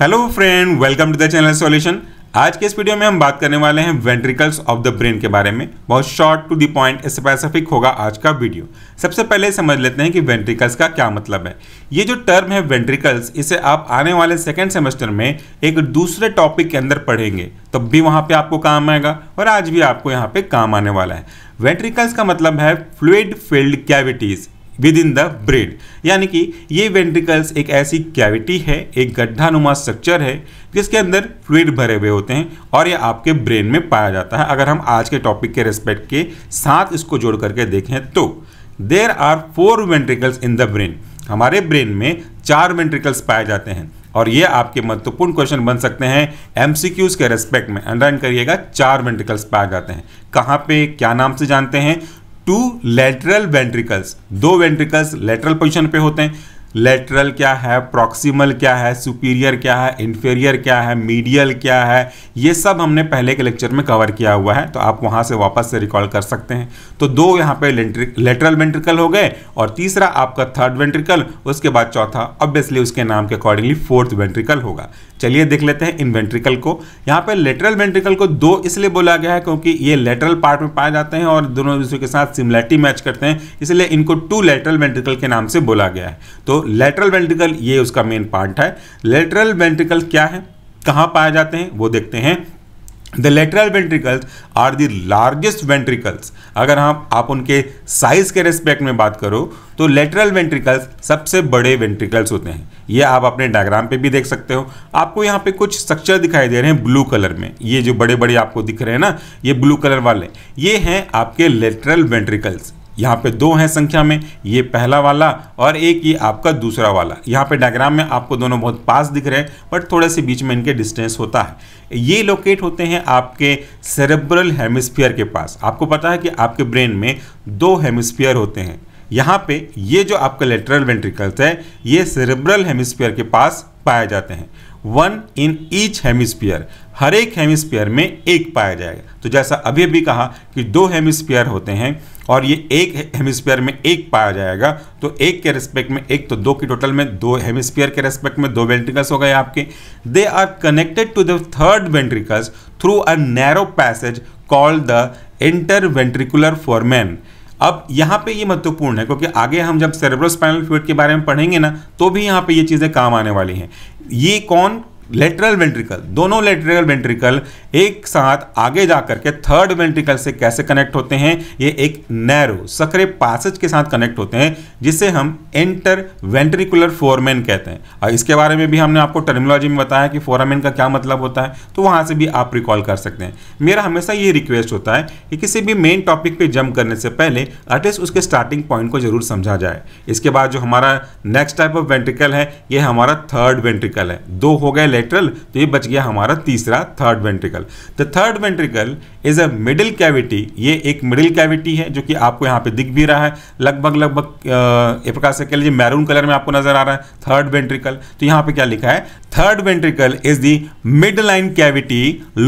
hello friend welcome to the channel solution आज के इस वीडियो में हम बात करने वाले हैं वेंट्रिकल्स ऑफ द ब्रेन के बारे में बहुत short to the point specific होगा आज का वीडियो सबसे पहले समझ लेते हैं कि वेंट्रिकल्स का क्या मतलब है ये जो टर्म है वेंट्रिकल्स इसे आप आने वाले सेकेंड सेमेस्टर में एक दूसरे टॉपिक के अंदर पढ़ेंगे तब भी वहाँ पर आपको काम आएगा और आज भी आपको यहाँ पर काम आने वाला है वेंट्रिकल्स का मतलब है fluid filled cavities within the brain यानी कि ये वेंट्रिकल्स एक ऐसी कैविटी है एक गड्ढा नुमा स्ट्रक्चर है जिसके अंदर फ्लूड भरे हुए होते हैं और ये आपके ब्रेन में पाया जाता है अगर हम आज के टॉपिक के रेस्पेक्ट के साथ इसको जोड़ करके देखें तो there are four ventricles in the brain हमारे ब्रेन में चार वेंट्रिकल्स पाए जाते हैं और ये आपके महत्वपूर्ण क्वेश्चन बन सकते हैं एमसीक्यूज के रेस्पेक्ट में अंडरलाइन करिएगा चार वेंट्रिकल्स पाए जाते हैं कहाँ पे क्या नाम से जानते हैं टू लेटरल वेंट्रिकल्स दो वेंट्रिकल्स लेटरल पोजिशन पे होते हैं लेटरल क्या है प्रॉक्सिमल क्या है सुपीरियर क्या है इन्फेरियर क्या है मीडियल क्या है ये सब हमने पहले के लेक्चर में कवर किया हुआ है तो आप वहाँ से वापस से रिकॉल कर सकते हैं तो दो यहाँ पे लेटरल वेंट्रिकल हो गए और तीसरा आपका थर्ड वेंट्रिकल उसके बाद चौथा ऑब्वियसली उसके नाम के अकॉर्डिंगली फोर्थ वेंट्रिकल होगा चलिए देख लेते हैं इन वेंट्रिकल को यहाँ पे लेटरल वेंट्रिकल को दो इसलिए बोला गया है क्योंकि ये लेटरल पार्ट में पाए जाते हैं और दोनों दूसरे के साथ सिमिलैरिटी मैच करते हैं इसलिए इनको टू लेटरल वेंट्रिकल के नाम से बोला गया है तो लेटरल वेंट्रिकल ये उसका मेन पार्ट है लेटरल वेंट्रिकल क्या है कहाँ पाए जाते हैं वो देखते हैं the lateral ventricles are the largest ventricles अगर हम हाँ, आप उनके साइज के रेस्पेक्ट में बात करो तो लेटरल वेंट्रिकल्स सबसे बड़े वेंट्रिकल्स होते हैं ये आप अपने डायग्राम पे भी देख सकते हो आपको यहाँ पे कुछ स्ट्रक्चर दिखाई दे रहे हैं ब्लू कलर में ये जो बड़े बड़े आपको दिख रहे हैं ना ये ब्लू कलर वाले ये हैं आपके लेटरल वेंट्रिकल्स यहाँ पे दो हैं संख्या में ये पहला वाला और एक ये आपका दूसरा वाला यहाँ पे डायग्राम में आपको दोनों बहुत पास दिख रहे हैं बट थोड़े से बीच में इनके डिस्टेंस होता है ये लोकेट होते हैं आपके सेरेब्रल हेमिस्फीयर के पास आपको पता है कि आपके ब्रेन में दो हेमिस्फीयर होते हैं यहाँ पे ये जो आपका लेटरल वेंट्रिकल्स है ये सेरेब्रल हेमिस्फीयर के पास पाए जाते हैं वन इन ईच हेमिस्फीयर हर एक हेमिस्फीयर में एक पाया जाएगा तो जैसा अभी भी कहा कि दो हेमिस्फीयर होते हैं और ये एक हेमिस्फीयर में एक पाया जाएगा तो एक के रेस्पेक्ट में एक तो दो की टोटल में दो हेमिस्फीयर के रेस्पेक्ट में दो वेंट्रिकल्स हो गए आपके they are connected to the third ventricles through a narrow passage called the interventricular foramen अब यहाँ पे ये महत्वपूर्ण है क्योंकि आगे हम जब सेरेब्रोस्पाइनल फ्लूड के बारे में पढ़ेंगे ना तो भी यहाँ पे ये चीज़ें काम आने वाली हैं ये कौन लेटरल वेंट्रिकल दोनों लेटरल वेंट्रिकल एक साथ आगे जाकर के थर्ड वेंट्रिकल से कैसे कनेक्ट होते हैं ये एक नैरो सक्रे पासज के साथ कनेक्ट होते हैं जिसे हम एंटर वेंट्रिकुलर फोरमेन कहते हैं और इसके बारे में भी हमने आपको टर्मिनोलॉजी में बताया कि फोरामेन का क्या मतलब होता है तो वहाँ से भी आप रिकॉल कर सकते हैं मेरा हमेशा ये रिक्वेस्ट होता है कि किसी भी मेन टॉपिक पर जंप करने से पहले एटलीस्ट उसके स्टार्टिंग पॉइंट को जरूर समझा जाए इसके बाद जो हमारा नेक्स्ट टाइप ऑफ वेंट्रिकल है ये हमारा थर्ड वेंट्रिकल है दो हो गए लेटरल तो ये बच गया हमारा तीसरा third ventricle the third ventricle is a middle cavity ये एक मिडिल कैविटी है जो कि आपको यहाँ पे दिख भी रहा है लगभग लगभग एक प्रकार से कह लीजिए मैरून कलर में आपको नजर आ रहा है थर्ड वेंट्रिकल तो यहाँ पे क्या लिखा है third ventricle is the midline cavity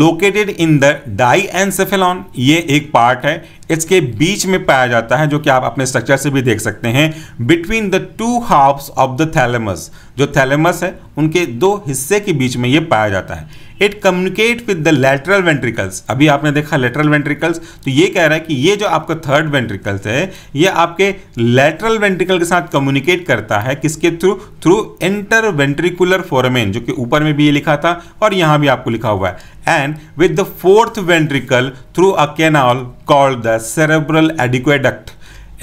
located in the diencephalon ये एक पार्ट है इसके बीच में पाया जाता है जो कि आप अपने स्ट्रक्चर से भी देख सकते हैं between the two halves of the thalamus जो थैलेमस है उनके दो हिस्से के बीच में ये पाया जाता है it communicate with the lateral ventricles अभी आपने देखा लेटरल वेंट्रिकल्स तो ये कह रहा है कि ये जो आपका थर्ड वेंट्रिकल्स है ये आपके लेटरल वेंट्रिकल के साथ कम्युनिकेट करता है किसके through through interventricular foramen जो कि ऊपर में भी ये लिखा था और यहाँ भी आपको लिखा हुआ है and with the fourth ventricle through a canal called the cerebral aqueduct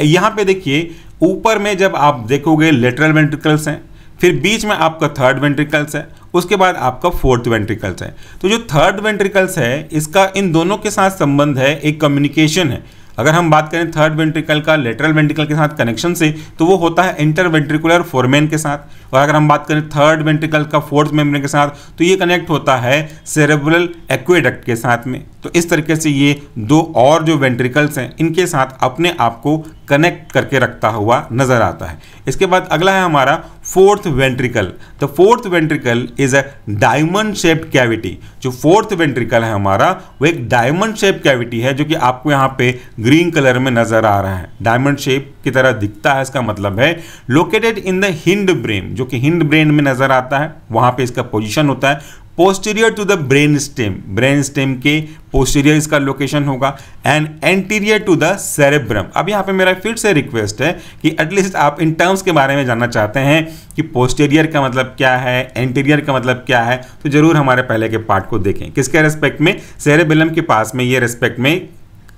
यहाँ पे देखिए ऊपर में जब आप देखोगे लेटरल वेंट्रिकल्स हैं फिर बीच में आपका थर्ड वेंट्रिकल्स है उसके बाद आपका फोर्थ वेंट्रिकल्स है तो जो थर्ड वेंट्रिकल्स है इसका इन दोनों के साथ संबंध है एक कम्युनिकेशन है अगर हम बात करें थर्ड वेंट्रिकल का लेटरल वेंट्रिकल के साथ कनेक्शन से तो वो होता है इंटरवेंट्रिकुलर फोरमेन के साथ और अगर हम बात करें थर्ड वेंट्रिकल का फोर्थ मेम्ब्रेन के साथ तो ये कनेक्ट होता है सेरेब्रल एक्वेडक्ट के साथ में तो इस तरीके से ये दो और जो वेंट्रिकल्स हैं इनके साथ अपने आप को कनेक्ट करके रखता हुआ नजर आता है इसके बाद अगला है हमारा fourth ventricle the fourth ventricle is a diamond shaped cavity जो फोर्थ वेंट्रिकल है हमारा वो एक डायमंड शेप कैविटी है जो कि आपको यहाँ पे ग्रीन कलर में नजर आ रहा है डायमंड शेप की तरह दिखता है इसका मतलब है located in the hindbrain जो कि हिंड ब्रेन में नजर आता है वहां पे इसका पोजीशन होता है posterior to the brain stem brain stem के पोस्टीरियर इसका लोकेशन होगा and anterior to the cerebrum अब यहाँ पे मेरा फिर से रिक्वेस्ट है कि एटलीस्ट आप इन टर्म्स के बारे में जानना चाहते हैं कि पोस्टीरियर का मतलब क्या है एंटीरियर का मतलब क्या है तो जरूर हमारे पहले के पार्ट को देखें किसके रेस्पेक्ट में सेरेबेलम के पास में ये रेस्पेक्ट में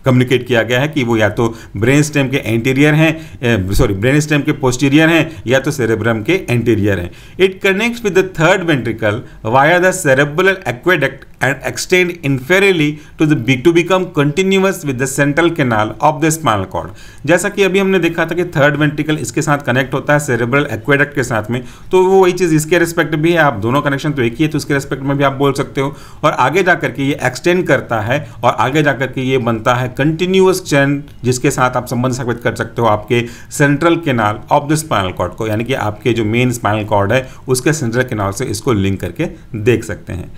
कम्युनिकेट किया गया है कि वो या तो ब्रेन स्टेम के एंटीरियर हैं सॉरी ब्रेन स्टेम के पोस्टीरियर हैं या तो सेरेब्रम के एंटीरियर हैं it connects with the third ventricle via the cerebral aqueduct and extend inferiorly to the big to become continuous with the central canal of the spinal cord जैसा कि अभी हमने देखा था कि थर्ड वेंटिकल इसके साथ कनेक्ट होता है सेरेब्रल एक्वेडक्ट के साथ में तो वो वही चीज़ इसके रिस्पेक्ट भी है आप दोनों कनेक्शन तो एक ही है तो उसके रिस्पेक्ट में भी आप बोल सकते हो और आगे जा करके ये एक्सटेंड करता है और आगे जा करके ये बनता है कंटिन्यूस चैन जिसके साथ आप संबंध स्थापित कर सकते हो आपके central canal of the spinal cord को यानी कि आपके जो मेन स्पाइनल कॉर्ड है उसके सेंट्रल केनाल से इसको लिंक करके देख सकते हैं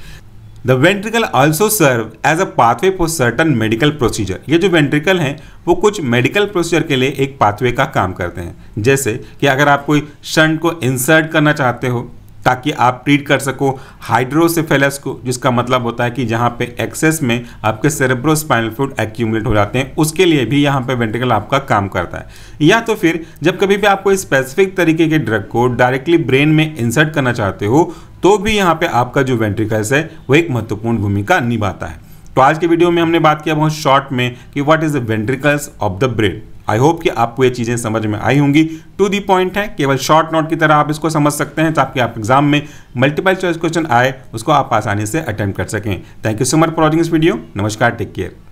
the ventricle also serve as a pathway for certain medical procedure ये जो वेंट्रिकल हैं वो कुछ मेडिकल प्रोसीजर के लिए एक पाथवे का काम करते हैं जैसे कि अगर आप कोई शंट को इंसर्ट करना चाहते हो ताकि आप ट्रीट कर सको हाइड्रोसिफेलस को जिसका मतलब होता है कि जहाँ पे एक्सेस में आपके सेरेब्रोस्पाइनल फ्लूड एक्यूमुलेट हो जाते हैं उसके लिए भी यहाँ पे वेंट्रिकल आपका काम करता है या तो फिर जब कभी भी आप कोई स्पेसिफिक तरीके के ड्रग को डायरेक्टली ब्रेन में इंसर्ट करना चाहते हो तो भी यहाँ पे आपका जो वेंट्रिकल्स है वो एक महत्वपूर्ण भूमिका निभाता है तो आज के वीडियो में हमने बात किया बहुत शॉर्ट में कि what is the ventricles of the brain I hope कि आपको ये चीज़ें समझ में आई होंगी टू दी पॉइंट है केवल शॉर्ट नोट की तरह आप इसको समझ सकते हैं ताकि आप एग्जाम में मल्टीपल चॉइस क्वेश्चन आए उसको आप आसानी से अटेम्प्ट कर सकें thank you so much for watching इस वीडियो नमस्कार टेक केयर